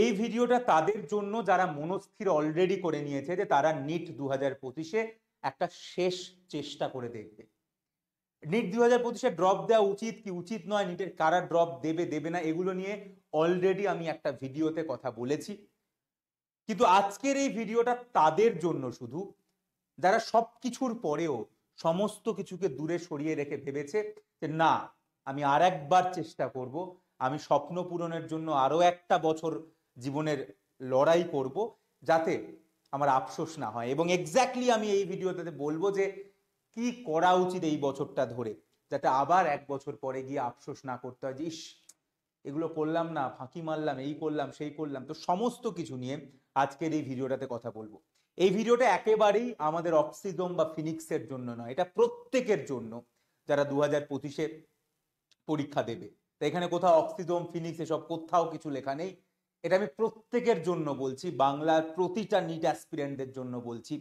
এই ভিডিওটা তাদের জন্য যারা মনস্থির অলরেডি করে নিয়েছে যে তারা নিট দু হাজার পঁচিশে একটা শেষ চেষ্টা করে দেখবে নিট দু হাজার পঁচিশে ড্রপ দেওয়া উচিত কি উচিত নয় নিটের কারা ড্রপ দেবে দেবে না এগুলো নিয়ে অলরেডি আমি একটা ভিডিওতে কথা বলেছি কিন্তু আজকের এই ভিডিওটা তাদের জন্য শুধু যারা সব কিছুর পরেও সমস্ত কিছুকে দূরে সরিয়ে রেখে ভেবেছে যে না আমি আর একবার চেষ্টা করব আমি স্বপ্ন পূরণের জন্য আরও একটা বছর জীবনের লড়াই করব যাতে আমার আফসোস না হয় এবং এক্স্যাক্টলি আমি এই ভিডিওতে বলবো যে কি করা উচিত এই বছরটা ধরে যাতে আবার এক বছর পরে গিয়ে আফসোস না করতে হয় যে ইস এগুলো করলাম না ফাঁকি মারলাম এই করলাম সেই করলাম তো সমস্ত কিছু নিয়ে আজকের এই ভিডিওটাতে কথা বলবো এই ভিডিওটা একেবারেই আমাদের অক্সিজম বা ফিনিক্সের জন্য নয় এটা প্রত্যেকের জন্য যারা দু হাজার পঁচিশে পরীক্ষা দেবে তো এখানে কোথাও অক্সিজম ফিনিক্স এসব কোথাও কিছু লেখা নেই এটা আমি প্রত্যেকের জন্য বলছি বাংলার প্রতিটা নিট অ্যাসপিরেন্টদের জন্য বলছি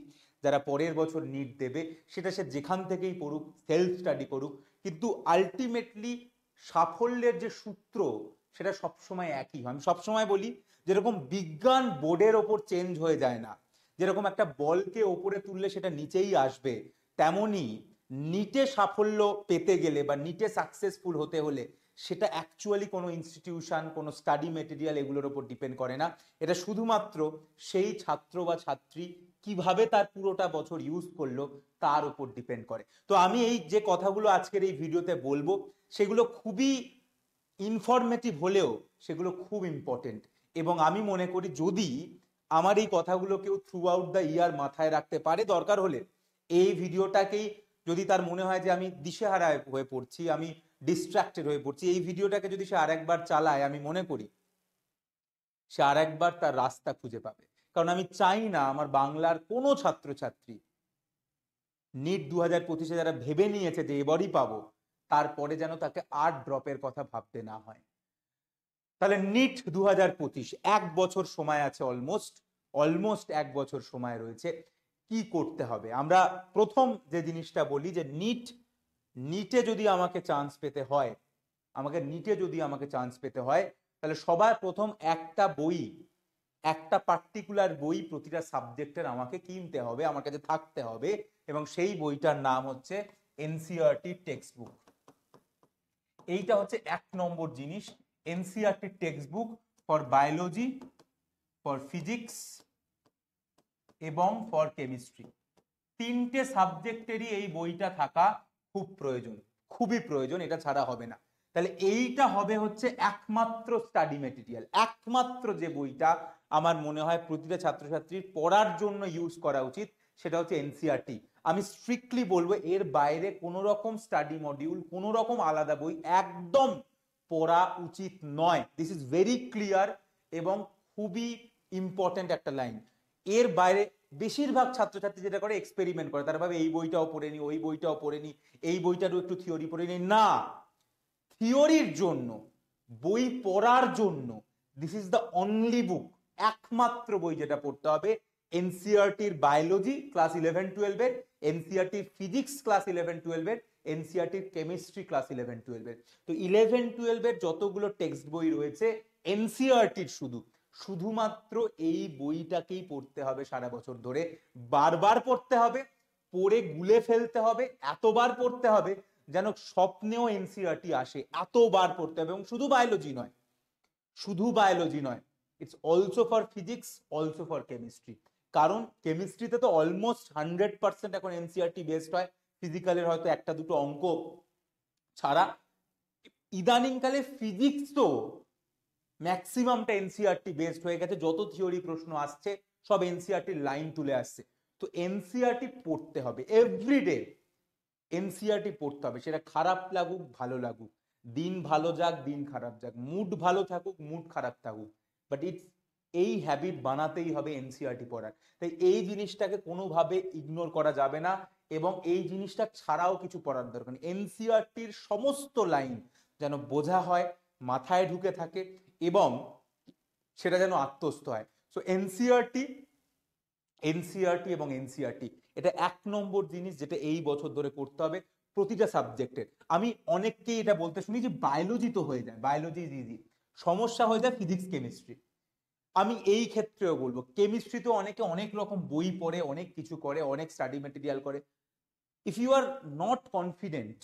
যারা পরের বছর নিট দেবে সেটা সে যেখান থেকেই পড়ুক সেলফ স্টাডি করুক কিন্তু আলটিমেটলি সাফল্যের যে সূত্র সেটা সবসময় একই হয় আমি সবসময় বলি যেরকম বিজ্ঞান বোর্ডের ওপর চেঞ্জ হয়ে যায় না যেরকম একটা বলকে ওপরে তুললে সেটা নিচেই আসবে তেমনই নিটে সাফল্য পেতে গেলে বা নিটে সাকসেসফুল হতে হলে সেটা অ্যাকচুয়ালি কোনো ইনস্টিটিউশন কোনো স্টাডি মেটেরিয়াল এগুলোর ওপর ডিপেন্ড করে না এটা শুধুমাত্র সেই ছাত্র বা ছাত্রী কিভাবে তার পুরোটা বছর ইউজ করলো তার উপর ডিপেন্ড করে তো আমি এই যে কথাগুলো আজকের এই ভিডিওতে বলবো সেগুলো খুবই ইনফরমেটিভ হলেও সেগুলো খুব ইম্পর্টেন্ট এবং আমি মনে করি যদি আমার এই কথাগুলো কেউ থ্রু আউট দ্য ইয়ার মাথায় রাখতে পারে দরকার হলে এই ভিডিওটাকেই যদি তার মনে হয় যে আমি দিশেহারা হয়ে পড়ছি আমি ডিস্ট্রাক্টেড হয়ে পড়ছি এই ভিডিওটাকে যদি সে আরেকবার চালায় আমি মনে করি সে আরেকবার তার রাস্তা খুঁজে পাবে কারণ আমি চাই না আমার বাংলার কোনো ছাত্রছাত্রী নিট দু হাজার পঁচিশে যারা ভেবে নিয়েছে যে এবারই পাবো তারপরে যেন তাকে আর ড্রপের কথা ভাবতে না হয় তাহলে নিট দু হাজার পঁচিশ এক বছর সময় আছে অলমোস্ট অলমোস্ট এক বছর সময় রয়েছে কি করতে হবে আমরা প্রথম যে জিনিসটা বলি যে নিট নিটে যদি আমাকে চান্স পেতে হয় আমাকে নিটে যদি আমাকে চান্স পেতে হয় তাহলে সবার প্রথম একটা বই একটা পার্টিকুলার বই প্রতিটা সাবজেক্টের আমাকে কিনতে হবে আমার কাছে থাকতে হবে এবং সেই বইটার নাম হচ্ছে এনসিআরটি টেক্সট বুক এইটা হচ্ছে এক নম্বর জিনিস NCERT text book for biology for physics এবং ফর কেমিস্ট্রি তিনটে সাবজেক্টেরই এই বইটা থাকা খুব প্রয়োজন খুবই প্রয়োজন এটা ছাড়া হবে না তাহলে এইটা হবে হচ্ছে একমাত্র স্টাডি ম্যাটেরিয়াল একমাত্র যে বইটা আমার মনে হয় প্রতিটা ছাত্রছাত্রীর পড়ার জন্য ইউজ করা উচিত সেটা হচ্ছে এনসিআরটি e আমি স্ট্রিক্টলি বলবো এর বাইরে কোনো রকম স্টাডি মডিউল কোনো রকম আলাদা বই একদম পড়া উচিত নয় দিস ইজ ভেরি ক্লিয়ার এবং খুবই ইম্পর্ট্যান্ট একটা লাইন এর বাইরে বেশিরভাগ ছাত্রছাত্রী যেটা করে এক্সপেরিমেন্ট করে তারা ভাবে এই বইটাও পড়ে নি ওই বইটাও পড়ে নি এই বইটারও একটু থিওরি পড়ে নি না থিওরির জন্য বই পড়ার জন্য this is the only book একমাত্র বই যেটা পড়তে হবে এনসিআরটির বায়োলজি ক্লাস ইলেভেন টুয়েলভের এনসিআরটির ফিজিক্স ক্লাস ইলেভেন টুয়েলভের এনসিআরটির কেমিস্ট্রি ক্লাস ইলেভেন টুয়েলভের তো ইলেভেন টুয়েলভের যতগুলো টেক্সট বই রয়েছে এনসিআরটির e শুধু শুধুমাত্র এই বইটাকেই পড়তে হবে সারা বছর ধরে বারবার পড়তে হবে পড়ে গুলে ফেলতে হবে এতবার পড়তে হবে যেন স্বপ্নেও এনসিআরটি আসে এতবার পড়তে হবে এবং শুধু বায়োলজি নয় শুধু বায়োলজি নয় it's also for physics also for chemistry কারণ কেমিস্ট্রিতে তো অলমোস্ট হান্ড্রেড পার্সেন্ট এখন এনসিআরটি বেসড হয় ফিজিক্যালের হয়তো একটা দুটো অঙ্ক ছাড়া ইদানিংকালে ফিজিক্স তো ম্যাক্সিমামটা এনসিআরটি বেসড হয়ে গেছে যত থিওরি প্রশ্ন আসছে সব এনসিআরটির e লাইন তুলে আসছে তো এনসিআরটি e পড়তে হবে এভরিডে এনসিআরটি e পড়তে হবে সেটা খারাপ লাগুক ভালো লাগুক দিন ভালো যাক দিন খারাপ যাক মুড ভালো থাকুক মুড খারাপ থাকুক বাট ইটস এই হ্যাবিট বানাতেই হবে এনসিআরটি পড়ার তাই এই জিনিসটাকে কোনোভাবে ইগনোর করা যাবে না এবং এই জিনিসটা ছাড়াও কিছু পড়ার দরকার এনসিআরটির সমস্ত লাইন যেন বোঝা হয় মাথায় ঢুকে থাকে এবং সেটা যেন আত্মস্থ হয় সো এনসিআরটি এনসিআরটি এবং এনসিআরটি e এটা এক নম্বর জিনিস যেটা এই বছর ধরে করতে হবে প্রতিটা সাবজেক্টের আমি অনেককেই এটা বলতে শুনি যে বায়োলজি তো হয়ে যায় বায়োলজি ইজ ইজি সমস্যা হয়ে যায় ফিজিক্স কেমিস্ট্রি আমি এই ক্ষেত্রেও বলবো কেমিস্ট্রিতে অনেকে অনেক রকম বই পড়ে অনেক কিছু করে অনেক স্টাডি ম্যাটেরিয়াল করে if you are not confident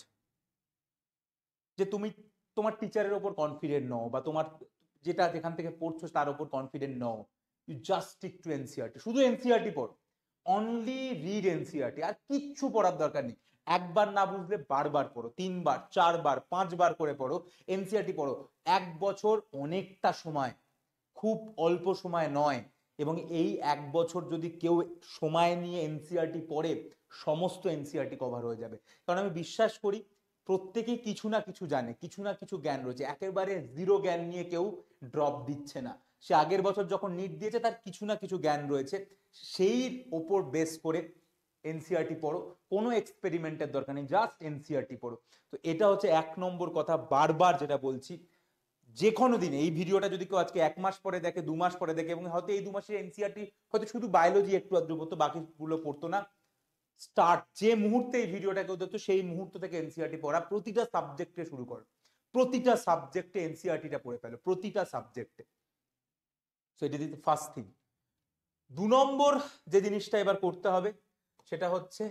যে তুমি তোমার টিচারের ওপর কনফিডেন্ট নও বা তোমার যেটা যেখান থেকে পড়ছো তার উপর কনফিডেন্ট নও you just stick to NCERT শুধু এনসিআরটি e পড় অনলি রিড এনসিআরটি আর কিচ্ছু পড়ার দরকার নেই একবার না বুঝলে বারবার পড়ো তিনবার চারবার পাঁচবার করে পড়ো এনসিআরটি e পড়ো এক বছর অনেকটা সময় খুব অল্প সময় নয় এবং এই এক বছর যদি কেউ সময় নিয়ে এনসিআরটি e পড়ে সমস্ত এনসিআরটি কভার হয়ে যাবে কারণ আমি বিশ্বাস করি প্রত্যেকেই কিছু না কিছু জানে কিছু না কিছু জ্ঞান রয়েছে একেবারে জিরো জ্ঞান নিয়ে কেউ ড্রপ দিচ্ছে না সে আগের বছর যখন নিট দিয়েছে তার কিছু না কিছু জ্ঞান রয়েছে সেই ওপর বেস করে এনসিআরটি e পড়ো কোনো এক্সপেরিমেন্টের দরকার নেই জাস্ট এনসিআরটি e পড়ো তো এটা হচ্ছে এক নম্বর কথা বারবার যেটা বলছি যে কোনো দিনে এই ভিডিওটা যদি কেউ আজকে এক মাস পরে দেখে দু মাস পরে দেখে এবং হয়তো এই দু মাসে এনসিআরটি e হয়তো শুধু বায়োলজি একটু আদ্র পড়তো বাকিগুলো পড়তো না স্টার্ট যে মুহূর্তে এই ভিডিওটা কেউ দেখতো সেই মুহূর্ত থেকে এনসিআরটি e পড়া প্রতিটা সাবজেক্টে শুরু করো প্রতিটা সাবজেক্টে এনসিআরটিটা e পড়ে ফেলো প্রতিটা সাবজেক্টে সো এটা দিতে ফার্স্ট থিং দু নম্বর যে জিনিসটা এবার করতে হবে সেটা হচ্ছে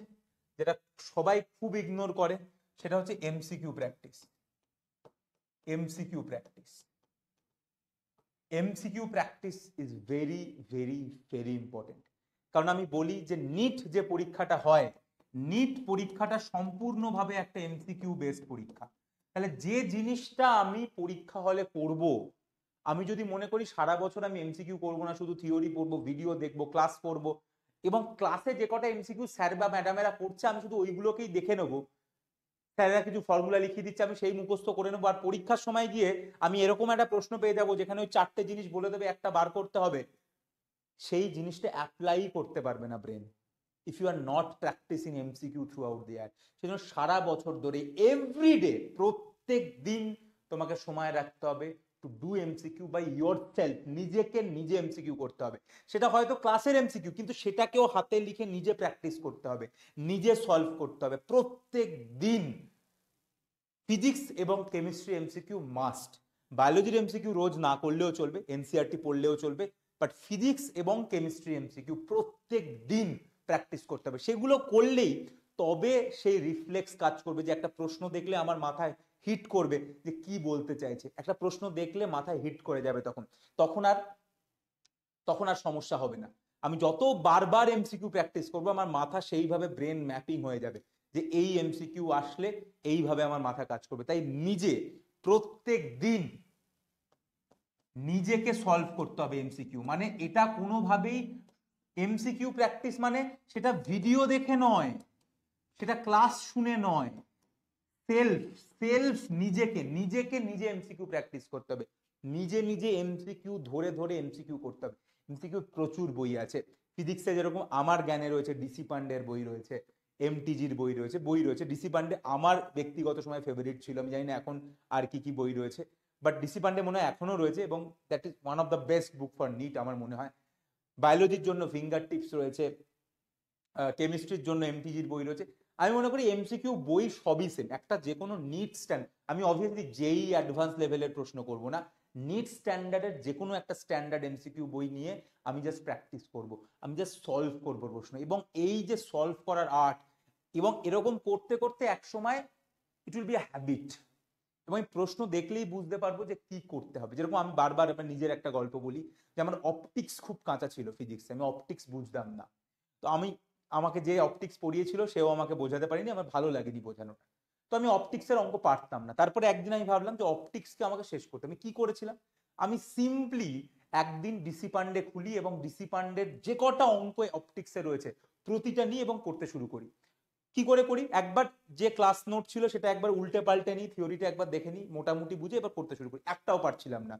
যেটা সবাই খুব ইগনোর করে সেটা হচ্ছে MCQ practice MCQ practice MCQ practice is very very very important কারণ আমি বলি যে নিট যে পরীক্ষাটা হয় নিট পরীক্ষাটা সম্পূর্ণভাবে একটা এমসিকিউ বেসড পরীক্ষা তাহলে যে জিনিসটা আমি পরীক্ষা হলে করব আমি যদি মনে করি সারা বছর আমি এমসিকিউ করবো না শুধু থিওরি পড়বো ভিডিও দেখবো ক্লাস করব এবং ক্লাসে যে কটা এমসিকিউ স্যার বা ম্যাডামেরা করছে আমি শুধু ওইগুলোকেই দেখে নেবো স্যারেরা কিছু ফর্মুলা লিখিয়ে দিচ্ছে আমি সেই মুখস্থ করে নেবো আর পরীক্ষার সময় গিয়ে আমি এরকম একটা প্রশ্ন পেয়ে যাবো যেখানে ওই চারটে জিনিস বলে দেবে একটা বার করতে হবে সেই জিনিসটা অ্যাপ্লাই করতে পারবে না brain if you are not practicing MCQ throughout the সেই সেজন্য সারা বছর ধরে এভরিডে প্রত্যেক দিন তোমাকে সময় রাখতে হবে to do MCQ by yourself নিজেকে নিজে এমসিকিউ করতে হবে সেটা হয়তো ক্লাসের এমসিকিউ কিন্তু সেটাকেও হাতে লিখে নিজে প্র্যাকটিস করতে হবে নিজে সলভ করতে হবে প্রত্যেক দিন ফিজিক্স এবং কেমিস্ট্রি এমসিকিউ মাস্ট বায়োলজির এমসিকিউ রোজ না করলেও চলবে এনসিআরটি e পড়লেও চলবে বাট ফিজিক্স এবং কেমিস্ট্রি এমসিকিউ প্রত্যেক দিন প্র্যাকটিস করতে হবে সেগুলো করলেই তবে সেই রিফ্লেক্স কাজ করবে যে একটা প্রশ্ন দেখলে আমার মাথায় হিট করবে যে কি বলতে চাইছে একটা প্রশ্ন দেখলে মাথায় হিট করে যাবে তখন তখন আর তখন আর সমস্যা হবে না আমি যত বারবার এমসিকিউ প্র্যাকটিস করবো আমার মাথা সেইভাবে ব্রেন ম্যাপিং হয়ে যাবে যে এই এমসিকিউ আসলে এইভাবে আমার মাথা কাজ করবে তাই নিজে প্রত্যেক দিন নিজেকে সলভ করতে হবে এমসিকিউ মানে এটা কোনোভাবেই এমসিকিউ প্র্যাকটিস মানে সেটা ভিডিও দেখে নয় সেটা ক্লাস শুনে নয় সেলফ সেলফ নিজেকে নিজেকে নিজে এমসিকিউ প্র্যাকটিস করতে হবে নিজে নিজে এমসিকিউ ধরে ধরে এমসিকিউ করতে হবে এমসিকিউ প্রচুর বই আছে ফিজিক্সে যেরকম আমার জ্ঞানে রয়েছে ডিসি পান্ডের বই রয়েছে এমটিজির বই রয়েছে বই রয়েছে ডিসি পান্ডে আমার ব্যক্তিগত সময় ফেভারিট ছিল আমি জানি না এখন আর কি কি বই রয়েছে বাট ডিসি পান্ডে মনে হয় এখনও রয়েছে এবং that is one of the best book for NEET আমার মনে হয় বায়োলজির জন্য ফিঙ্গার টিপস রয়েছে কেমিস্ট্রির জন্য এমপিজির বই রয়েছে আমি মনে করি এমসিকিউ বই সবই সেম একটা যে কোনো নিট স্ট্যান্ড আমি অবভিয়াসলি যেই অ্যাডভান্স লেভেলের প্রশ্ন করব না নিট স্ট্যান্ডার্ডের যে কোনো একটা স্ট্যান্ডার্ড এমসিকিউ বই নিয়ে আমি জাস্ট প্র্যাকটিস করব আমি জাস্ট সলভ করব প্রশ্ন এবং এই যে সলভ করার আর্ট এবং এরকম করতে করতে একসময় ইট উইল বি হ্যাবিট এবং এই প্রশ্ন দেখলেই বুঝতে পারবো যে কি করতে হবে যেরকম আমি বারবার আমার নিজের একটা গল্প বলি যে আমার অপটিক্স খুব কাঁচা ছিল ফিজিক্সে আমি অপটিক্স বুঝতাম না তো আমি আমাকে যে অপটিক্স পড়িয়েছিল সেও আমাকে বোঝাতে পারিনি আমার ভালো লাগেনি বোঝানোটা তো আমি অপটিক্সের অঙ্ক পারতাম না তারপরে একদিন আমি ভাবলাম যে অপটিক্সকে আমাকে শেষ করতে আমি কি করেছিলাম আমি সিম্পলি একদিন ডিসি পান্ডে খুলি এবং ডিসি পান্ডের যে কটা অঙ্ক অপটিক্সে রয়েছে প্রতিটা নিয়ে এবং করতে শুরু করি কি করে করি একবার যে ক্লাস নোট ছিল সেটা একবার উল্টে পাল্টে নিই থিওরিটা একবার দেখে নিই মোটামুটি বুঝে এবার করতে শুরু করি একটাও পারছিলাম না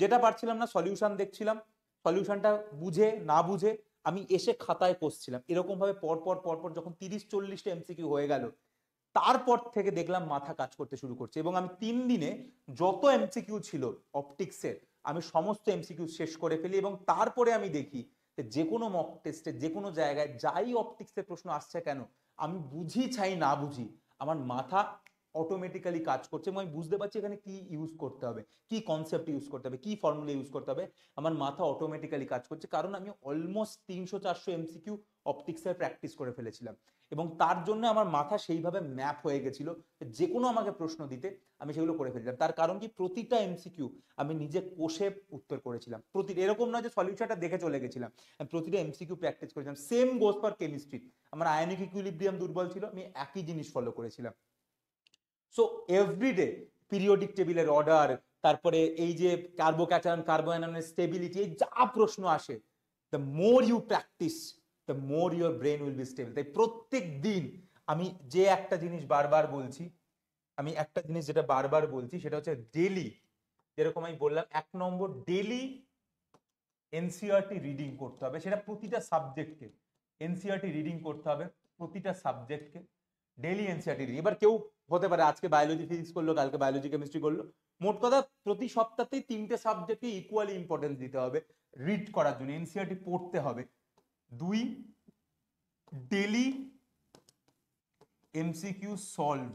যেটা পারছিলাম না সলিউশন দেখছিলাম সলিউশনটা বুঝে না বুঝে আমি এসে খাতায় কষছিলাম এরকমভাবে পরপর পরপর যখন তিরিশ চল্লিশটা এমসিকিউ হয়ে গেল তারপর থেকে দেখলাম মাথা কাজ করতে শুরু করছে এবং আমি তিন দিনে যত এমসিকিউ ছিল অপটিক্সের আমি সমস্ত এমসিকিউ শেষ করে ফেলি এবং তারপরে আমি দেখি যে কোনো মক টেস্টে যে কোনো জায়গায় যাই অপটিক্সের প্রশ্ন আসছে কেন আমি বুঝি চাই না বুঝি আমার মাথা অটোমেটিক্যালি কাজ করছে এবং আমি বুঝতে পারছি এখানে কি ইউজ করতে হবে কি কনসেপ্ট ইউজ করতে হবে কি ফর্মুলা ইউজ করতে হবে আমার মাথা অটোমেটিক্যালি কাজ করছে কারণ আমি অলমোস্ট তিনশো চারশো এমসিকিউ অপটিক্সের প্র্যাকটিস করে ফেলেছিলাম এবং তার জন্য আমার মাথা সেইভাবে ম্যাপ হয়ে গেছিল যে কোনো আমাকে প্রশ্ন দিতে আমি সেগুলো করে ফেলছিলাম তার কারণ কি প্রতিটা এমসিকিউ আমি নিজে কোষে উত্তর করেছিলাম প্রতি এরকম নয় যে সলিউশনটা দেখে চলে গেছিলাম প্রতিটা এমসিকিউ প্র্যাকটিস করেছিলাম সেম গোস ফর কেমিস্ট্রি আমার আয়নিক ইকুইলিব্রিয়াম দুর্বল ছিল আমি একই জিনিস ফলো করেছিলাম সো এভরিডে পিরিয়ডিক টেবিলের অর্ডার তারপরে এই যে কার্বো কার্বোক্যাটায়ন কার্বোয়ানের স্টেবিলিটি এই যা প্রশ্ন আসে the more you practice the more your brain will be stable তাই প্রত্যেক দিন আমি যে একটা জিনিস বারবার বলছি আমি একটা জিনিস যেটা বারবার বলছি সেটা হচ্ছে ডেলি যেরকম আমি বললাম এক নম্বর ডেলি এনসিআরটি রিডিং করতে হবে সেটা প্রতিটা সাবজেক্টকে এনসিআরটি রিডিং করতে হবে প্রতিটা সাবজেক্টকে ডেলি এনসিআরটি রিডিং এবার কেউ হতে পারে আজকে বায়োলজি ফিজিক্স করলো কালকে বায়োলজি কেমিস্ট্রি করলো মোট কথা প্রতি সপ্তাহতেই তিনটে সাবজেক্টে ইকুয়ালি ইম্পর্টেন্স দিতে হবে রিড করার জন্য এনসিআরটি e পড়তে হবে দুই daily MCQ solve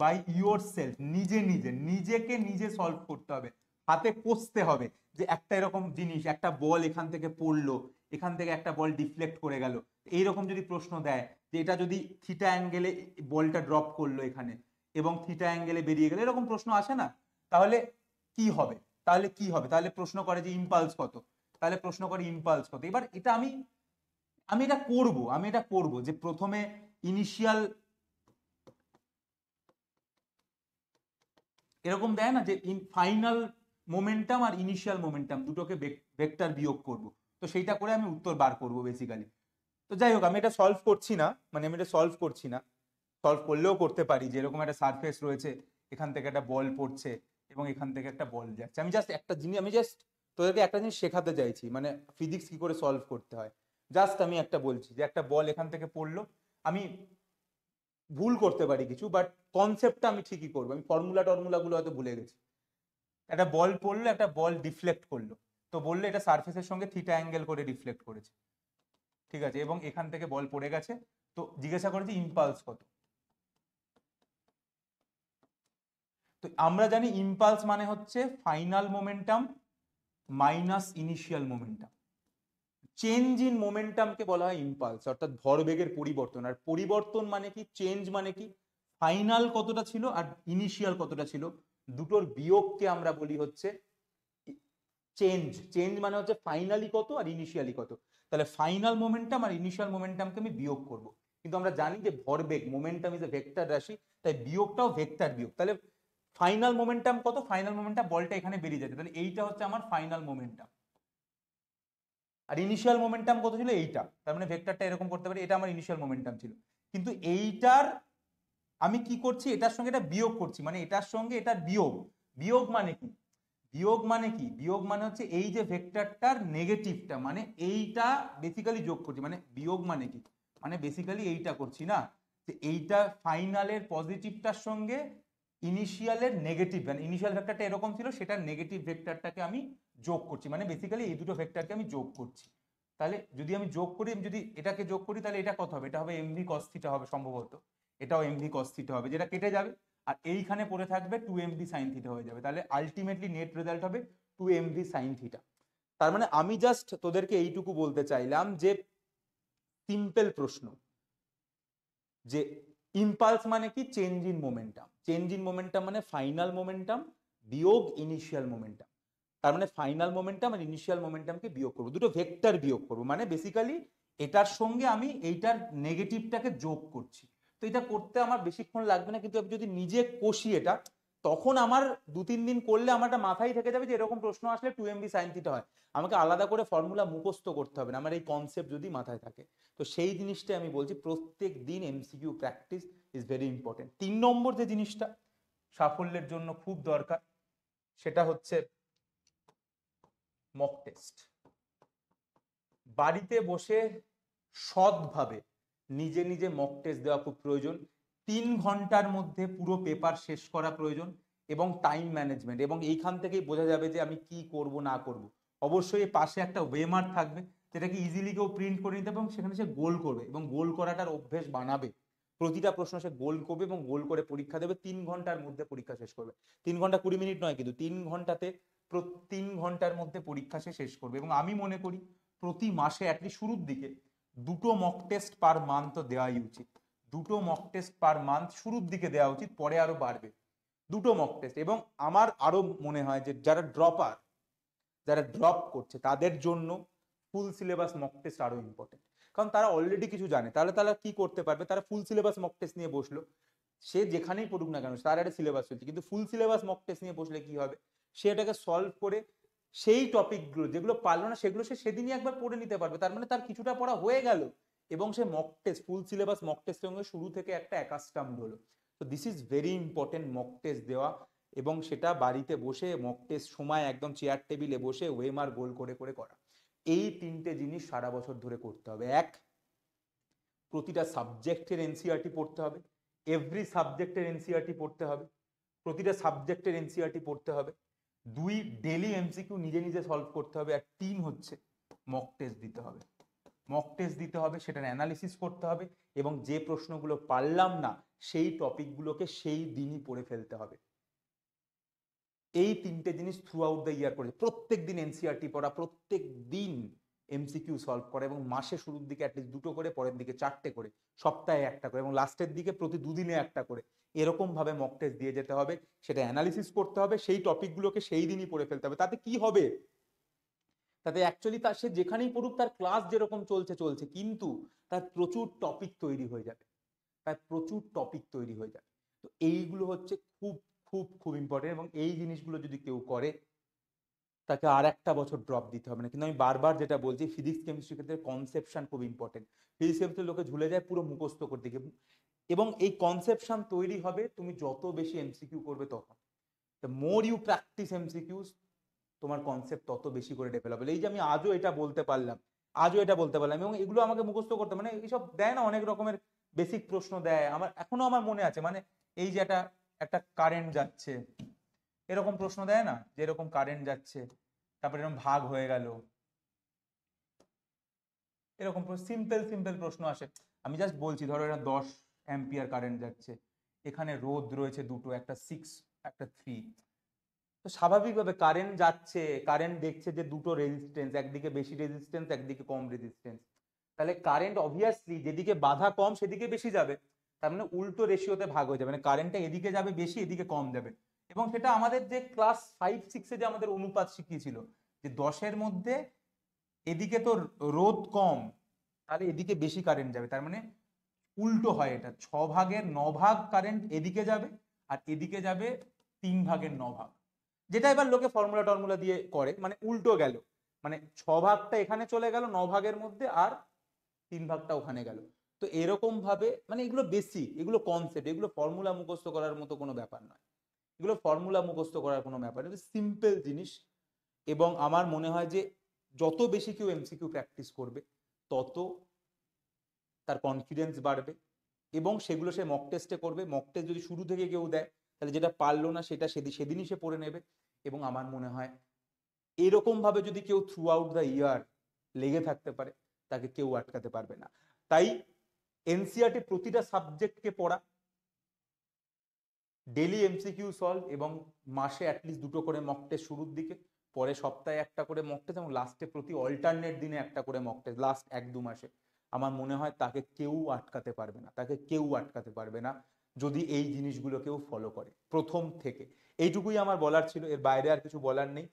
by yourself নিজে নিজে নিজেকে নিজে সলভ করতে হবে হাতে কষতে হবে যে একটা এরকম জিনিস একটা বল এখান থেকে পড়লো এখান থেকে একটা বল ডিফ্লেক্ট করে গেল এইরকম যদি প্রশ্ন দেয় যে এটা যদি থিটা অ্যাঙ্গেলে বলটা ড্রপ করলো এখানে এবং থিটা অ্যাঙ্গেলে বেরিয়ে গেলো এরকম প্রশ্ন আসে না তাহলে কি হবে তাহলে কি হবে তাহলে প্রশ্ন করে যে ইম্পালস কত তাহলে প্রশ্ন করে ইম্পালস কত এবার এটা আমি আমি এটা করব আমি এটা করব যে প্রথমে ইনিশিয়াল এরকম দেয় না যে ইন ফাইনাল মোমেন্টাম আর ইনিশিয়াল মোমেন্টাম দুটোকে ভেক্টর বিয়োগ করব তো সেইটা করে আমি উত্তর বার করব বেসিক্যালি তো যাই হোক আমি এটা সলভ করছি না মানে আমি এটা সলভ করছি না সলভ করলেও করতে পারি যে এরকম একটা সারফেস রয়েছে এখান থেকে একটা বল পড়ছে এবং এখান থেকে একটা বল যাচ্ছে আমি জাস্ট একটা জিনিস আমি জাস্ট তোদেরকে একটা জিনিস শেখাতে চাইছি মানে ফিজিক্স কি করে সলভ করতে হয় জাস্ট আমি একটা বলছি যে একটা বল এখান থেকে পড়লো আমি ভুল করতে পারি কিছু বাট কনসেপ্টটা আমি ঠিকই করবো আমি ফর্মুলা টর্মুলাগুলো হয়তো ভুলে গেছি একটা বল পড়লো একটা বল ডিফ্লেক্ট করলো তো বললে এটা সার্ফেসের সঙ্গে থিটা অ্যাঙ্গেল করে ডিফ্লেক্ট করেছে ঠিক আছে এবং এখান থেকে বল পড়ে গেছে তো জিজ্ঞাসা করেছি ইম্পালস কত তো আমরা জানি ইম্পালস মানে হচ্ছে final momentum minus initial momentum change in মোমেন্টামকে বলা হয় ইম্পালস অর্থাৎ ভরবেগের পরিবর্তন আর পরিবর্তন মানে কি চেঞ্জ মানে কি ফাইনাল কতটা ছিল আর ইনিশিয়াল কতটা ছিল দুটোর বিয়োগকে আমরা বলি হচ্ছে চেঞ্জ চেঞ্জ মানে হচ্ছে ফাইনালি কত আর ইনিশিয়ালি কত তাহলে ফাইনাল মোমেন্টাম আর ইনিশিয়াল মোমেন্টামকে আমি বিয়োগ করব কিন্তু আমরা জানি যে ভরবেগ মোমেন্টাম ইজ এ ভেক্টর রাশি তাই বিয়োগটাও ভেক্টর বিয়োগ তাহলে ফাইনাল মোমেন্টাম কত ফাইনাল মোমেন্টাম বলটা এখানে বেরিয়ে যাচ্ছে তাহলে এইটা হচ্ছে আমার ফাইনাল মোমেন্টাম আর ইনিশিয়াল মোমেন্টাম কত ছিল এইটা তার মানে ভেক্টরটা এরকম করতে পারি এটা আমার ইনিশিয়াল মোমেন্টাম ছিল কিন্তু এইটার আমি কি করছি এটার সঙ্গে এটা বিয়োগ করছি মানে এটার সঙ্গে এটার বিয়োগ বিয়োগ মানে কি বিয়োগ মানে কি বিয়োগ মানে হচ্ছে এই যে ভেক্টরটার নেগেটিভটা মানে এইটা বেসিক্যালি যোগ করছি মানে বিয়োগ মানে কি মানে বেসিক্যালি এইটা করছি না যে এইটা ফাইনালের পজিটিভটার সঙ্গে ইনিশিয়ালের নেগেটিভ মানে ইনিশিয়াল ভেক্টরটা এরকম ছিল সেটা নেগেটিভ ভেক্টরটাকে আমি যোগ করছি মানে বেসিক্যালি এই দুটো ভেক্টরকে আমি যোগ করছি তাহলে যদি আমি যোগ করি যদি এটাকে যোগ করি তাহলে এটা কত হবে এটা হবে এমভি কস্থিটা হবে সম্ভবত এটাও এমভি কস্থিটা হবে যেটা কেটে যাবে আর এইখানে পড়ে থাকবে টু এমভি সাইন থিটা হয়ে যাবে তাহলে আলটিমেটলি নেট রেজাল্ট হবে টু এমভি সাইন থিটা তার মানে আমি জাস্ট তোদেরকে এইটুকু বলতে চাইলাম যে সিম্পল প্রশ্ন যে ইম্পালস মানে কি change in momentum change in momentum মানে ফাইনাল মোমেন্টাম বিয়োগ ইনিশিয়াল মোমেন্টাম তার মানে ফাইনাল মোমেন্টাম আর ইনিশিয়াল মোমেন্টামকে বিয়োগ করবো দুটো ভেক্টর বিয়োগ করবো মানে বেসিক্যালি এটার সঙ্গে আমি এইটার নেগেটিভটাকে যোগ করছি তো এটা করতে আমার বেশিক্ষণ লাগবে না কিন্তু আমি যদি নিজে কষি এটা তখন আমার দু তিন দিন করলে আমার একটা মাথায় থেকে যাবে যে এরকম প্রশ্ন আসলে টু এমবি সাইন থিটা হয় আমাকে আলাদা করে ফর্মুলা মুখস্থ করতে হবে না আমার এই কনসেপ্ট যদি মাথায় থাকে তো সেই জিনিসটাই আমি বলছি প্রত্যেক দিন MCQ practice is very important তিন নম্বর যে জিনিসটা সাফল্যের জন্য খুব দরকার সেটা হচ্ছে মক টেস্ট বাড়িতে বসে সৎভাবে নিজে নিজে মক টেস্ট দেওয়া খুব প্রয়োজন তিন ঘন্টার মধ্যে পুরো পেপার শেষ করা প্রয়োজন এবং টাইম ম্যানেজমেন্ট এবং এইখান থেকেই বোঝা যাবে যে আমি কি করব না করব অবশ্যই পাশে একটা ওয়েমার থাকবে যেটাকে ইজিলি কেউ প্রিন্ট করে নিতে এবং সেখানে সে গোল করবে এবং গোল করাটার অভ্যেস বানাবে প্রতিটা প্রশ্ন সে গোল করবে এবং গোল করে পরীক্ষা দেবে তিন ঘন্টার মধ্যে পরীক্ষা শেষ করবে তিন ঘন্টা কুড়ি মিনিট নয় কিন্তু তিন ঘন্টাতে তিন ঘন্টার মধ্যে পরীক্ষা সে শেষ করবে এবং আমি মনে করি প্রতি মাসে অ্যাটলিস্ট শুরুর দিকে দুটো মক টেস্ট পার মান্থ তো দেওয়াই উচিত দুটো মক টেস্ট পার মান্থ শুরুর দিকে দেওয়া উচিত পরে আরো বাড়বে দুটো মক টেস্ট এবং আমার আরো মনে হয় যে যারা ড্রপার যারা ড্রপ করছে তাদের জন্য ফুল সিলেবাস মক টেস্ট আরো ইম্পর্টেন্ট কারণ তারা অলরেডি কিছু জানে তাহলে তারা কি করতে পারবে তারা ফুল সিলেবাস মক টেস্ট নিয়ে বসলো সে যেখানেই পড়ুক না কেন তার একটা সিলেবাস চলছে কিন্তু ফুল সিলেবাস মক টেস্ট নিয়ে বসলে কি হবে সে এটাকে সলভ করে সেই টপিকগুলো যেগুলো পারলো না সেগুলো সে সেদিনই একবার পড়ে নিতে পারবে তার মানে তার কিছুটা পড়া হয়ে গেল এবং সে mock test full syllabus mock টেস্টের সঙ্গে শুরু থেকে একটা অ্যাকাস্টামড হলো তো this is very important mock test দেওয়া এবং সেটা বাড়িতে বসে মক টেস্ট সময় একদম চেয়ার টেবিলে বসে ওয়েমার গোল করে করে করা এই তিনটে জিনিস সারা বছর ধরে করতে হবে এক প্রতিটা সাবজেক্টের এনসিআরটি e পড়তে হবে এভরি সাবজেক্টের এনসিআরটি পড়তে হবে প্রতিটা সাবজেক্টের এনসিআরটি e পড়তে হবে দুই ডেলি এমসিকিউ নিজে নিজে সলভ করতে হবে আর তিন হচ্ছে মক টেস্ট দিতে হবে মক টেস্ট দিতে হবে সেটার অ্যানালিসিস করতে হবে এবং যে প্রশ্নগুলো পারলাম না সেই টপিকগুলোকে সেই দিনই পড়ে ফেলতে হবে এই তিনটে জিনিস থ্রু আউট দ্য ইয়ার করেছে প্রত্যেক দিন এনসিআরটি e পড়া প্রত্যেক দিন এমসিকিউ সলভ করা এবং মাসে শুরুর দিকে অ্যাটলিস্ট দুটো করে পরের দিকে চারটে করে সপ্তাহে একটা করে এবং লাস্টের দিকে প্রতি দুদিনে একটা করে এরকমভাবে মক টেস্ট দিয়ে যেতে হবে সেটা অ্যানালিসিস করতে হবে সেই টপিকগুলোকে সেই দিনই পড়ে ফেলতে হবে তাতে কি হবে তাতে অ্যাকচুয়ালি তার সে যেখানেই পড়ুক তার ক্লাস যেরকম চলছে চলছে কিন্তু তার প্রচুর টপিক তৈরি হয়ে যাবে তার প্রচুর টপিক তৈরি হয়ে যাবে তো এইগুলো হচ্ছে খুব খুব খুব ইম্পর্টেন্ট এবং এই জিনিসগুলো যদি কেউ করে তাকে আর একটা বছর ড্রপ দিতে হবে না কিন্তু আমি বারবার যেটা বলছি ফিজিক্স কেমিস্ট্রি ক্ষেত্রে কনসেপশন খুব ইম্পর্টেন্ট ফিজিক্স কেমিস্ট্রি লোকে ঝুলে যায় পুরো মুখস্থ করে দিকে এবং এই কনসেপশন তৈরি হবে তুমি যত বেশি এমসিকিউ করবে তখন the more you practice MCQs তোমার কনসেপ্ট তত বেশি করে ডেভেলপ হবে এই যে আমি আজও এটা বলতে পারলাম আজও এটা বলতে পারলাম এবং এগুলো আমাকে মুখস্থ করতে মানে এইসব দেয় না অনেক রকমের বেসিক প্রশ্ন দেয় আমার এখনো আমার মনে আছে মানে এই যে একটা একটা কারেন্ট যাচ্ছে এরকম প্রশ্ন দেয় না যে এরকম কারেন্ট যাচ্ছে তারপরে এরকম ভাগ হয়ে গেল এরকম সিম্পল সিম্পল প্রশ্ন আসে আমি জাস্ট বলছি ধরো এটা দশ অ্যাম্পিয়ার কারেন্ট যাচ্ছে এখানে রোদ রয়েছে দুটো একটা সিক্স একটা থ্রি তো স্বাভাবিকভাবে কারেন্ট যাচ্ছে কারেন্ট দেখছে যে দুটো রেজিস্ট্যান্স একদিকে বেশি রেজিস্ট্যান্স একদিকে কম রেজিস্ট্যান্স তাহলে কারেন্ট অবভিয়াসলি যেদিকে বাধা কম সেদিকে বেশি যাবে তার মানে উল্টো রেশিওতে ভাগ হয়ে যাবে মানে কারেন্টটা এদিকে যাবে বেশি এদিকে কম যাবে এবং সেটা আমাদের যে ক্লাস ফাইভ সিক্সে যে আমাদের অনুপাত শিখিয়েছিল যে দশের মধ্যে এদিকে তো রোদ কম তাহলে এদিকে বেশি কারেন্ট যাবে তার মানে উল্টো হয় এটা ছ ভাগের ন ভাগ কারেন্ট এদিকে যাবে আর এদিকে যাবে তিন ভাগের ন ভাগ যেটা এবার লোকে ফর্মুলা টর্মুলা দিয়ে করে মানে উল্টো গেল মানে ছ ভাগটা এখানে চলে গেল ন ভাগের মধ্যে আর তিন ভাগটা ওখানে গেল তো এরকম ভাবে মানে এগুলো বেশি এগুলো কনসেপ্ট এগুলো ফর্মুলা মুখস্থ করার মতো কোনো ব্যাপার নয় এগুলো ফর্মুলা মুখস্থ করার কোনো ব্যাপার নয় সিম্পল জিনিস এবং আমার মনে হয় যে যত বেশি কেউ এমসিকিউ প্র্যাকটিস করবে তত তার কনফিডেন্স বাড়বে এবং সেগুলো সে মক টেস্টে করবে মক টেস্ট যদি শুরু থেকে কেউ দেয় তাহলে যেটা পারলো না সেটা সেদিন সেদিনই সে পড়ে নেবে এবং আমার মনে হয় এরকমভাবে যদি কেউ থ্রু আউট দ্য ইয়ার লেগে থাকতে পারে তাকে কেউ আটকাতে পারবে না তাই এনসিআরটি e প্রতিটা সাবজেক্টকে পড়া ডেলি এমসিকিউ সলভ এবং মাসে অ্যাটলিস্ট দুটো করে মক শুরুর দিকে পরে সপ্তাহে একটা করে মক এবং লাস্টে প্রতি অল্টারনেট দিনে একটা করে মক লাস্ট এক দু মাসে আমার মনে হয় তাকে কেউ আটকাতে পারবে না তাকে কেউ আটকাতে পারবে না যদি এই জিনিসগুলো কেউ ফলো করে প্রথম থেকে এইটুকুই আমার বলার ছিল এর বাইরে আর কিছু বলার নেই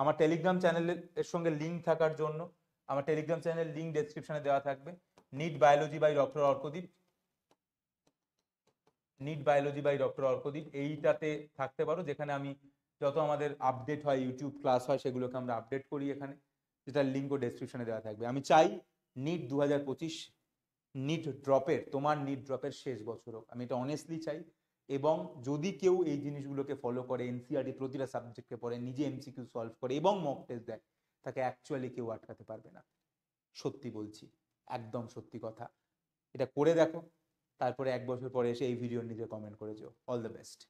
আমার টেলিগ্রাম চ্যানেলের সঙ্গে লিঙ্ক থাকার জন্য আমার টেলিগ্রাম চ্যানেলের লিঙ্ক ডেসক্রিপশনে দেওয়া থাকবে NEET biology by doctor Arkadeep NEET biology by doctor Arkadeep এইটাতে থাকতে পারো যেখানে আমি যত আমাদের আপডেট হয় ইউটিউব ক্লাস হয় সেগুলোকে আমরা আপডেট করি এখানে যেটার লিঙ্কও ডেসক্রিপশনে দেওয়া থাকবে আমি চাই নিট দু হাজার পঁচিশ নিট ড্রপের তোমার নিট ড্রপের শেষ বছর হোক আমি এটা অনেস্টলি চাই এবং যদি কেউ এই জিনিসগুলোকে ফলো করে এনসিআরটি e প্রতিটা সাবজেক্টে পড়ে নিজে এমসিকিউ সলভ করে এবং মক টেস্ট দেয় তাকে অ্যাকচুয়ালি কেউ আটকাতে পারবে না সত্যি বলছি একদম সত্যি কথা এটা করে দেখো তারপরে এক বছর পরে এসে এই ভিডিওর নিজে কমেন্ট করে যেও অল দ্য বেস্ট